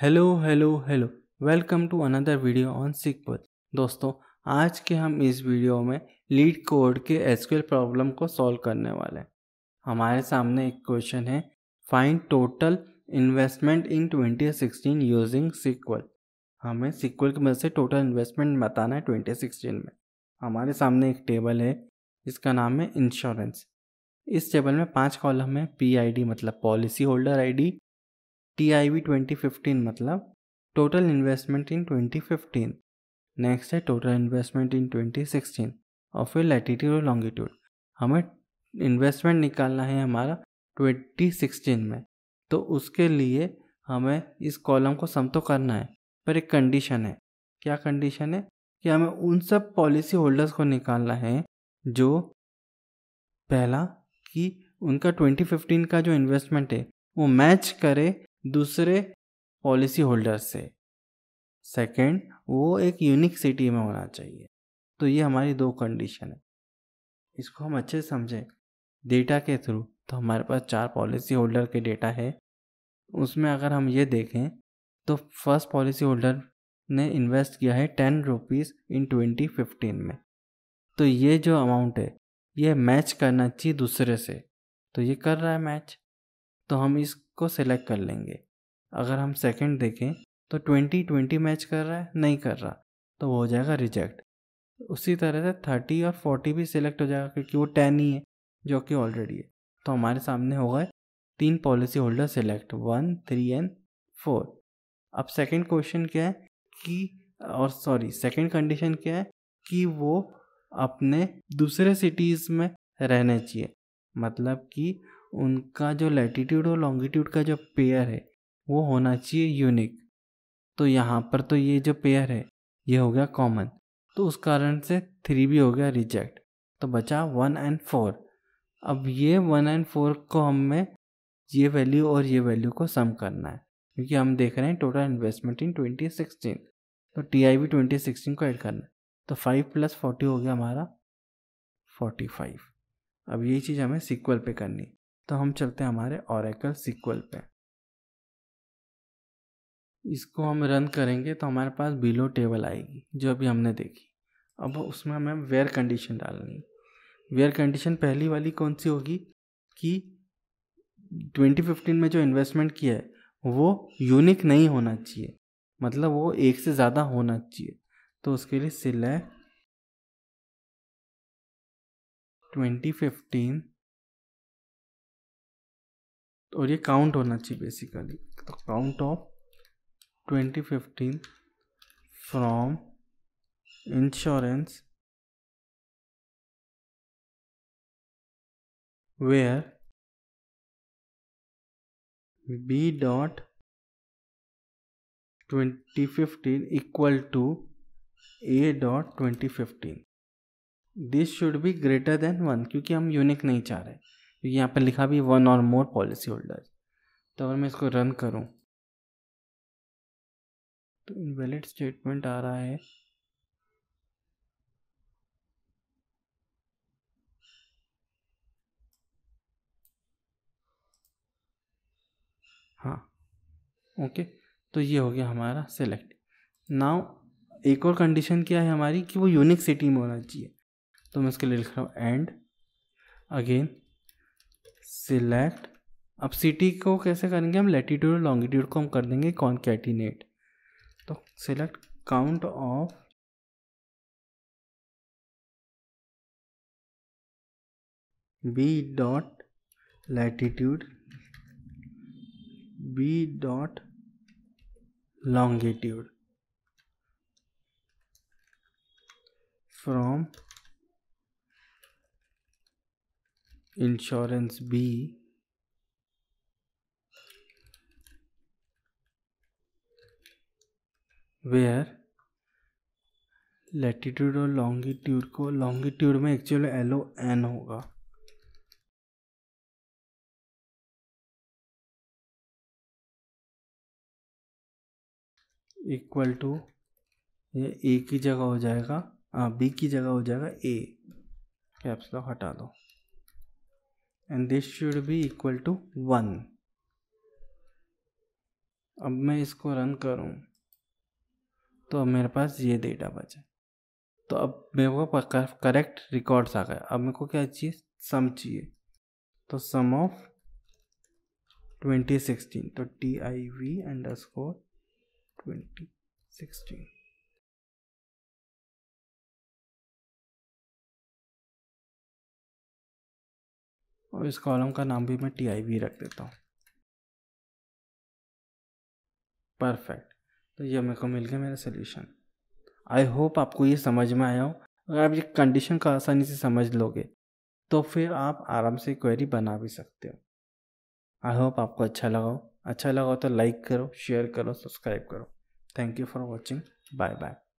hello hello hello welcome to another video on sequel दोस्तों आज के हम इस वीडियो में लीड कोड के एसक्यूएल प्रॉब्लम को सॉल्व करने वाले हैं हमारे सामने एक क्वेश्चन है find total investment in 2016 using sequel हमें सिक्वल की मदद से टोटल इन्वेस्टमेंट बताना है 2016 में हमारे सामने एक टेबल है जिसका नाम है इंश्योरेंस इस टेबल में पांच कॉलम है पीआईडी मतलब policy holder ID T I V twenty fifteen मतलब total investment in twenty fifteen next है total investment in twenty sixteen और फिर लेटीट्यूड और लॉन्गिट्यूड हमें इन्वेस्टमेंट निकालना है हमारा ट्वेंटी सिक्सटीन में तो उसके लिए हमें इस कॉलम को सम तो करना है पर एक कंडीशन है क्या कंडीशन है कि हमें उन सब पॉलिसी होल्डर्स को निकालना है जो पहला कि उनका 2015 का जो इन्वेस्टमेंट है वो मैच करे दूसरे पॉलिसी होल्डर से सेकेंड वो एक यूनिक सिटी में होना चाहिए तो ये हमारी दो कंडीशन है इसको हम अच्छे से समझें डेटा के थ्रू तो हमारे पास चार पॉलिसी होल्डर के डेटा है उसमें अगर हम ये देखें तो फर्स्ट पॉलिसी होल्डर ने इन्वेस्ट किया है ten rupees in twenty fifteen में तो ये जो अमाउंट है ये मैच करना चाहिए दूसरे से तो ये कर रहा है मैच तो हम इसको सेलेक्ट कर लेंगे अगर हम सेकंड देखें तो ट्वेंटी ट्वेंटी मैच कर रहा है नहीं कर रहा तो वो हो जाएगा रिजेक्ट उसी तरह से थर्टी और फोर्टी भी सिलेक्ट हो जाएगा क्योंकि वो टेन ही है जो कि ऑलरेडी है तो हमारे सामने हो गए तीन policy holder select one three and four अब सेकेंड क्वेश्चन क्या है कि और सॉरी सेकेंड कंडीशन क्या है कि वो अपने दूसरे सिटीज़ में रहने चाहिए मतलब कि उनका जो लैटिट्यूड और लॉन्गिट्यूड का जो पेयर है वो होना चाहिए यूनिक तो यहाँ पर तो ये जो पेयर है ये हो गया कॉमन तो उस कारण से थ्री भी हो गया रिजेक्ट तो बचा वन एंड फोर अब ये वन एंड फोर को हमें ये वैल्यू और ये वैल्यू को सम करना है क्योंकि हम देख रहे हैं total investment in twenty sixteen तो टी आई भी ट्वेंटी सिक्सटीन को ऐड करना है तो फाइव प्लस फोर्टी हो गया हमारा फोर्टी फाइव अब यही चीज़ हमें सिक्वल पे करनी तो हम चलते हैं हमारे औरकल सिक्वल पे इसको हम रन करेंगे तो हमारे पास बिलो टेबल आएगी जो अभी हमने देखी अब उसमें हमें वेयर कंडीशन डालनी वेयर कंडीशन पहली वाली कौन सी होगी कि 2015 में जो इन्वेस्टमेंट किया है वो यूनिक नहीं होना चाहिए मतलब वो एक से ज़्यादा होना चाहिए तो उसके लिए सिलेक्ट 2015 और ये काउंट होना चाहिए बेसिकली तो count of 2015 from insurance where b dot 2015 equal to a dot 2015 this should be greater than one क्योंकि हम यूनिक नहीं चाह रहे क्योंकि यहाँ पर लिखा भी वन और मोर पॉलिसी होल्डर तो अगर मैं इसको रन करूँ तो इनवैलिड स्टेटमेंट आ रहा है हाँ ओके तो ये हो गया हमारा सेलेक्ट नाउ एक और कंडीशन क्या है हमारी कि वो यूनिक सिटी में होना चाहिए तो मैं इसके लिए लिख रहा हूँ एंड अगेन सिलेक्ट अब सिटी को कैसे करेंगे हम लेटीट्यूड और लॉन्गिट्यूड को हम कर देंगे concatenate the select count of b dot latitude b dot longitude from insurance b where latitude और लॉन्गिट्यूड को लॉन्गिट्यूड में एक्चुअल एल ओ एन होगा इक्वल टू ये ए की जगह हो जाएगा हाँ बी की जगह हो जाएगा ए कैप्स लॉक हटा दो and this should be equal to one अब मैं इसको रन करूँ तो अब मेरे पास ये डेटा बचा तो अब मेरे को करेक्ट रिकॉर्ड्स आ गए अब मेरे को क्या चाहिए सम चाहिए तो सम ऑफ 2016 तो T I V underscore twenty sixteen और इस कॉलम का नाम भी मैं टी आई वी रख देता हूँ परफेक्ट तो ये मेरे को मिल गया मेरा सोल्यूशन आई होप आपको ये समझ में आया हो अगर आप ये कंडीशन को आसानी से समझ लोगे तो फिर आप आराम से क्वेरी बना भी सकते हो आई होप आपको अच्छा लगा हो अच्छा लगा हो तो लाइक करो शेयर करो सब्सक्राइब करो thank you for watching bye bye